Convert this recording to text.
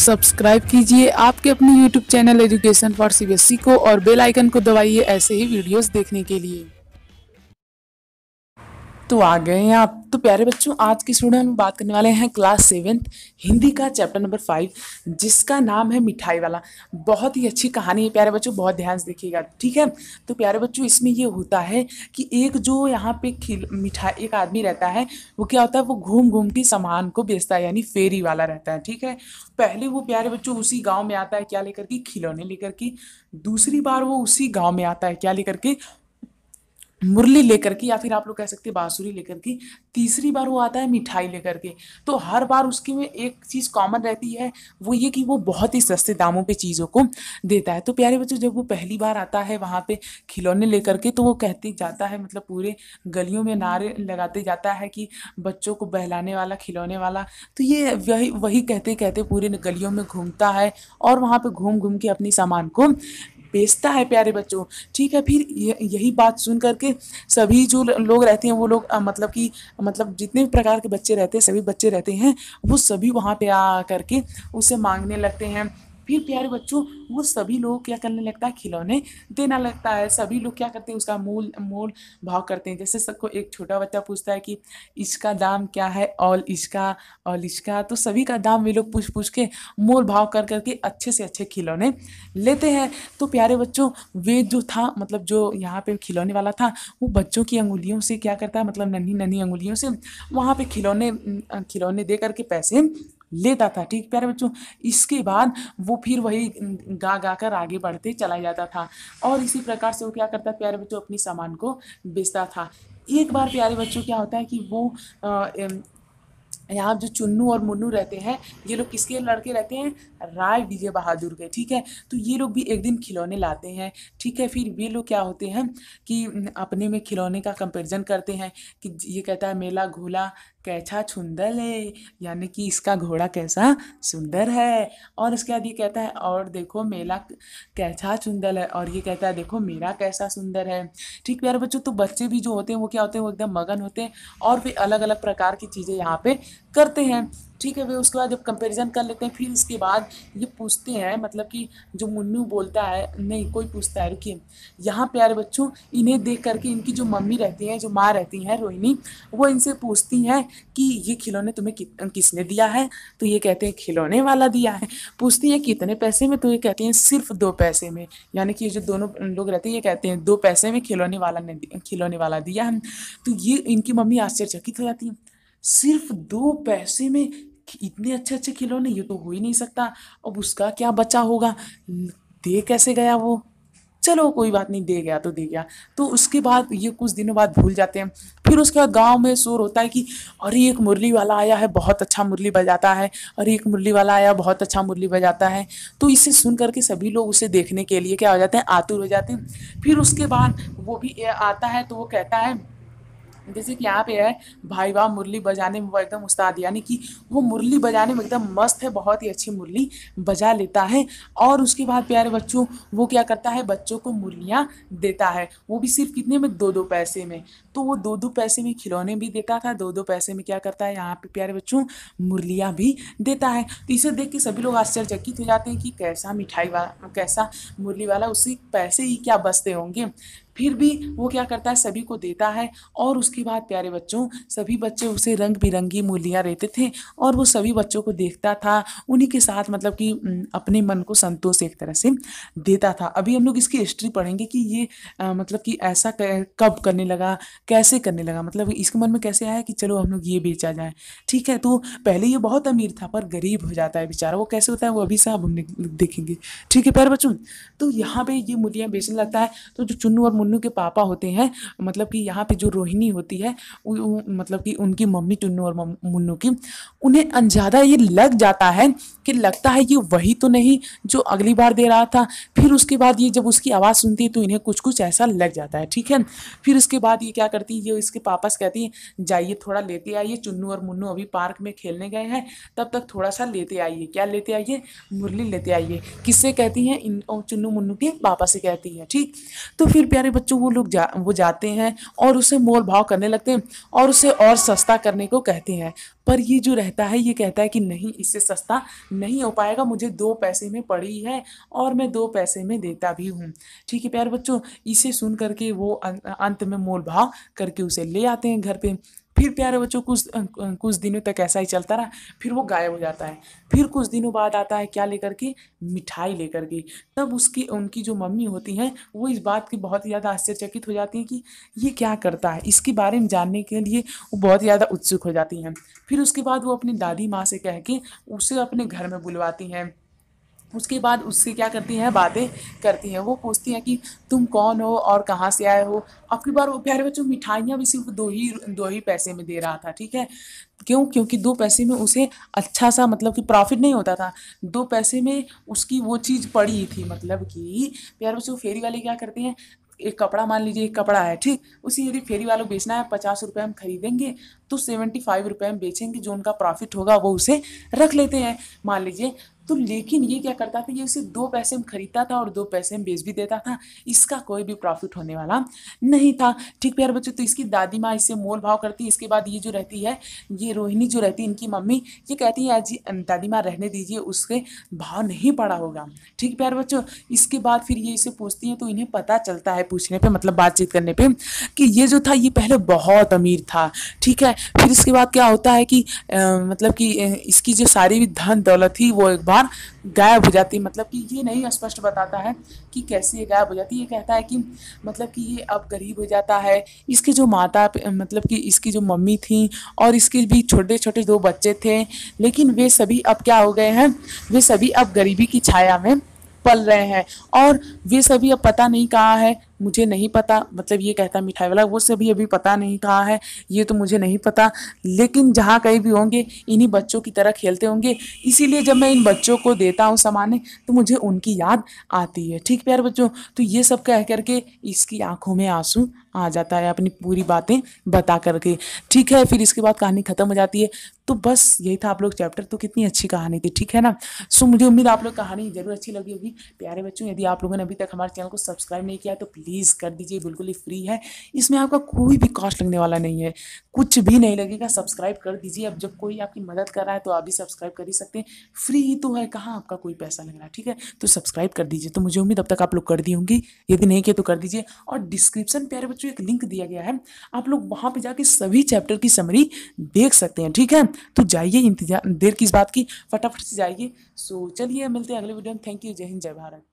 subscribe कीजिए आपके अपने YouTube channel education for C e को और बेल आइकन को दबाइए ऐसे ही वीडियोस देखने के लिए तो आ गए हैं आप तो प्यारे बच्चों आज की स्टूडेंट हम बात करने वाले हैं क्लास सेवेंथ हिंदी का चैप्टर नंबर फाइव जिसका नाम है मिठाई वाला बहुत ही अच्छी कहानी है प्यारे बच्चों बहुत ध्यान से देखिएगा ठीक है तो प्यारे बच्चों इसमें ये होता है कि एक जो यहाँ पे खिल मिठाई एक आदमी रहता है वो क्या होता है वो घूम घूम के सामान को बेचता है यानी फेरी वाला रहता है ठीक है पहले वो प्यारे बच्चों उसी गाँव में आता है क्या लेकर के खिलौने लेकर के दूसरी बार वो उसी गाँव में आता है क्या लेकर के मुरली लेकर के या फिर आप लोग कह सकते हैं बांसुरी लेकर के तीसरी बार वो आता है मिठाई लेकर के तो हर बार उसके में एक चीज़ कॉमन रहती है वो ये कि वो बहुत ही सस्ते दामों पे चीज़ों को देता है तो प्यारे बच्चों जब वो पहली बार आता है वहाँ पे खिलौने लेकर के तो वो कहते जाता है मतलब पूरे गलियों में नारे लगाते जाता है कि बच्चों को बहलाने वाला खिलौने वाला तो ये वही वही कहते कहते पूरे गलियों में घूमता है और वहाँ पर घूम घूम के अपनी सामान को बेचता है प्यारे बच्चों ठीक है फिर यही बात सुन करके सभी जो लोग रहते हैं वो लोग मतलब कि मतलब जितने भी प्रकार के बच्चे रहते हैं सभी बच्चे रहते हैं वो सभी वहाँ पे आ करके उसे मांगने लगते हैं फिर प्यारे बच्चों वो सभी लोग क्या करने लगता है खिलौने देना लगता है सभी लोग क्या करते हैं उसका मूल मोल भाव करते हैं जैसे सबको एक छोटा बच्चा पूछता है कि इसका दाम क्या है ऑल इसका ऑल इसका तो सभी का दाम वे लोग पूछ पूछ के मोल भाव कर करके अच्छे से अच्छे खिलौने लेते हैं तो प्यारे बच्चों वे जो था मतलब जो यहाँ पे खिलौने वाला था वो बच्चों की अंगुलियों से क्या करता है मतलब नन्ही नन्ही अंगुलियों से वहाँ पे खिलौने खिलौने दे करके पैसे लेता था ठीक प्यारे बच्चों इसके बाद वो फिर वही गा गा कर आगे बढ़ते चला जाता था और इसी प्रकार से वो क्या करता प्यारे बच्चों अपने सामान को बेचता था एक बार प्यारे बच्चों क्या होता है कि वो यहाँ जो चुन्नू और मुन्नू रहते हैं ये लोग किसके लड़के रहते हैं राय विजय बहादुर के ठीक है तो ये लोग भी एक दिन खिलौने लाते हैं ठीक है फिर वे लोग क्या होते हैं कि अपने में खिलौने का कंपेरिजन करते हैं कि ये कहता है मेला घोला कैसा छुंदल है यानी कि इसका घोड़ा कैसा सुंदर है और उसके बाद ये कहता है और देखो मेला कैसा सुंदर है और ये कहता है देखो मेरा कैसा सुंदर है ठीक प्यारे बच्चों तो बच्चे भी जो होते हैं वो क्या होते हैं वो एकदम मगन होते हैं और भी अलग अलग प्रकार की चीज़ें यहाँ पे करते हैं ठीक है भाई उसके बाद जब कंपेरिजन कर लेते हैं फिर इसके बाद ये पूछते हैं मतलब कि जो मुन्नू बोलता है नहीं कोई पूछता है रुकी यहाँ प्यारे बच्चों इन्हें देख करके इनकी जो मम्मी रहती हैं जो माँ रहती हैं रोहिणी वो इनसे पूछती हैं कि ये खिलौने तुम्हें कि, किसने दिया है तो ये कहते हैं खिलौने वाला दिया है पूछती है कितने पैसे में तो ये कहती हैं सिर्फ दो पैसे में यानी कि ये जो दोनों लोग रहते हैं ये कहते हैं दो पैसे में खिलौने वाला ने खिलौने वाला दिया है तो ये इनकी मम्मी आश्चर्यचकित हो जाती है सिर्फ दो पैसे में इतने अच्छे अच्छे खिलौने ये तो हो ही नहीं सकता अब उसका क्या बचा होगा दे कैसे गया वो चलो कोई बात नहीं दे गया तो दे गया तो उसके बाद ये कुछ दिनों बाद भूल जाते हैं फिर उसके बाद गाँव में शोर होता है कि अरे एक मुरली वाला आया है बहुत अच्छा मुरली बजाता है अरे एक मुरली वाला आया बहुत अच्छा मुरली बजाता है तो इसे सुन करके सभी लोग उसे देखने के लिए क्या हो जाते हैं आतुर हो जाते हैं फिर उसके बाद वो भी आता है तो वो कहता है जैसे कि यहाँ पे है भाई वाह मुरली बजाने में वो एकदम उस्ताद यानी कि वो मुरली बजाने में एकदम मस्त है बहुत ही अच्छी मुरली बजा लेता है और उसके बाद प्यारे बच्चों वो क्या करता है बच्चों को मुरलियाँ देता है वो भी सिर्फ कितने में दो दो पैसे में तो वो दो दो पैसे में खिलौने भी देता था दो दो पैसे में क्या करता है यहाँ पे प्यारे बच्चों मुरलियाँ भी देता है तो इसे देख के सभी लोग आश्चर्यचकित हो जाते हैं कि कैसा मिठाई वाला कैसा मुरली वाला उसी पैसे ही क्या बसते होंगे फिर भी वो क्या करता है सभी को देता है और उसके बाद प्यारे बच्चों सभी बच्चे उसे रंग बिरंगी मूलियाँ रहते थे और वो सभी बच्चों को देखता था उन्हीं के साथ मतलब कि अपने मन को संतोष एक तरह से देता था अभी हम लोग इसकी हिस्ट्री पढ़ेंगे कि ये आ, मतलब कि ऐसा कब करने लगा कैसे करने लगा मतलब इसके मन में कैसे आया कि चलो हम लोग ये बेचा जाए ठीक है तो पहले ये बहुत अमीर था पर गरीब हो जाता है बेचारा वो कैसे होता है वो अभी आप हम देखेंगे ठीक है पैर बच्चों तो यहाँ पे ये मुलियाँ बेचने लगता है तो जो चुन्नू और मुन्नू के पापा होते हैं मतलब कि यहाँ पे जो रोहिणी होती है मतलब कि उनकी मम्मी चुन्नू और मुन्नू की उन्हें अनजादा ये लग जाता है कि लगता है ये वही तो नहीं जो अगली बार दे रहा था फिर उसके बाद ये जब उसकी आवाज़ सुनती है तो इन्हें कुछ कुछ ऐसा लग जाता है ठीक है फिर उसके बाद ये क्या कर करती ये इसके पापा से कहती है जाइए थोड़ा लेते आइए चुन्नू और मुन्नू अभी पार्क में खेलने गए हैं तब तक थोड़ा सा लेते आइए क्या लेते आइए मुरली लेते आइए किससे कहती हैं इन चुन्नू मुन्नू के पापा से कहती है ठीक तो फिर प्यारे बच्चों वो लोग जा वो जाते हैं और उसे मोल भाव करने लगते हैं और उसे और सस्ता करने को कहते हैं पर ये जो रहता है ये कहता है कि नहीं इससे सस्ता नहीं हो पाएगा मुझे दो पैसे में पड़ी है और मैं दो पैसे में देता भी हूँ ठीक है प्यारे बच्चों इसे सुन करके वो अं-, अंत में मोल भाव करके उसे ले आते हैं घर पे फिर प्यारे बच्चों कुछ कुछ दिनों तक ऐसा ही चलता रहा फिर वो गायब हो जाता है फिर कुछ दिनों बाद आता है क्या लेकर के मिठाई लेकर के तब उसकी उनकी जो मम्मी होती हैं वो इस बात की बहुत ही ज़्यादा आश्चर्यचकित हो जाती हैं कि ये क्या करता है इसके बारे में जानने के लिए वो बहुत ज़्यादा उत्सुक हो जाती हैं फिर उसके बाद वो अपनी दादी माँ से कह के उसे अपने घर में बुलवाती हैं उसके बाद उससे क्या करती हैं बातें करती हैं वो पूछती हैं कि तुम कौन हो और कहाँ से आए हो अब की बार वो प्यारे बच्चों मिठाइयाँ भी सिर्फ दो ही दो ही पैसे में दे रहा था ठीक है क्यों क्योंकि दो पैसे में उसे अच्छा सा मतलब कि प्रॉफिट नहीं होता था दो पैसे में उसकी वो चीज़ पड़ी थी मतलब कि प्यारे बच्चों फेरी वाले क्या करते हैं एक कपड़ा मान लीजिए एक कपड़ा है ठीक उसी यदि फेरी वालों बेचना है पचास रुपये हम खरीदेंगे तो सेवेंटी फाइव रुपये हम बेचेंगे जो उनका प्रॉफिट होगा वो उसे रख लेते हैं मान लीजिए तो लेकिन ये क्या करता था ये उसे दो पैसे में खरीदता था और दो पैसे में बेच भी देता था इसका कोई भी प्रॉफिट होने वाला नहीं था ठीक प्यार बच्चों तो इसकी दादी माँ इससे मोल भाव करती इसके बाद ये जो रहती है ये रोहिणी जो रहती है इनकी मम्मी ये कहती है आज अं, दादी माँ रहने दीजिए उसके भाव नहीं पड़ा होगा ठीक प्यार बच्चों इसके बाद फिर ये इसे पूछती है तो इन्हें पता चलता है पूछने पर मतलब बातचीत करने पर कि ये जो था ये पहले बहुत अमीर था ठीक है फिर इसके बाद क्या होता है कि मतलब कि इसकी जो सारी धन दौलत थी वो एक बार बार गायब हो जाती है मतलब कि ये नहीं स्पष्ट बताता है कि कैसे ये गायब हो जाती है ये कहता है कि मतलब कि ये अब गरीब हो जाता है इसके जो माता मतलब कि इसकी जो मम्मी थी और इसके भी छोटे छोटे दो बच्चे थे लेकिन वे सभी अब क्या हो गए हैं वे सभी अब गरीबी की छाया में पल रहे हैं और वे सभी अब पता नहीं कहाँ है मुझे नहीं पता मतलब ये कहता मिठाई वाला वो सभी अभी पता नहीं कहाँ है ये तो मुझे नहीं पता लेकिन जहाँ कहीं भी होंगे इन्हीं बच्चों की तरह खेलते होंगे इसीलिए जब मैं इन बच्चों को देता हूँ सामान्य तो मुझे उनकी याद आती है ठीक प्यार बच्चों तो ये सब कह करके इसकी आंखों में आंसू आ जाता है अपनी पूरी बातें बता करके ठीक है फिर इसके बाद कहानी ख़त्म हो जाती है तो बस यही था आप लोग चैप्टर तो कितनी अच्छी कहानी थी ठीक है ना सो मुझे उम्मीद आप लोग कहानी ज़रूर अच्छी लगी होगी प्यारे बच्चों यदि आप लोगों ने अभी तक हमारे चैनल को सब्सक्राइब नहीं किया तो प्लीज़ प्लीज़ कर दीजिए बिल्कुल ही फ्री है इसमें आपका कोई भी कॉस्ट लगने वाला नहीं है कुछ भी नहीं लगेगा सब्सक्राइब कर दीजिए अब जब कोई आपकी मदद कर रहा है तो आप भी सब्सक्राइब कर ही सकते हैं फ्री ही तो है कहाँ आपका कोई पैसा लग रहा है ठीक है तो सब्सक्राइब कर दीजिए तो मुझे उम्मीद अब तक आप लोग कर दी होंगी यदि नहीं किया तो कर दीजिए और डिस्क्रिप्शन प्यारे बच्चों एक लिंक दिया गया है आप लोग वहाँ पर जाके सभी चैप्टर की समरी देख सकते हैं ठीक है तो जाइए इंतजार देर किस बात की फटाफट से जाइए सो चलिए मिलते हैं अगले वीडियो में थैंक यू जय हिंद जय भारत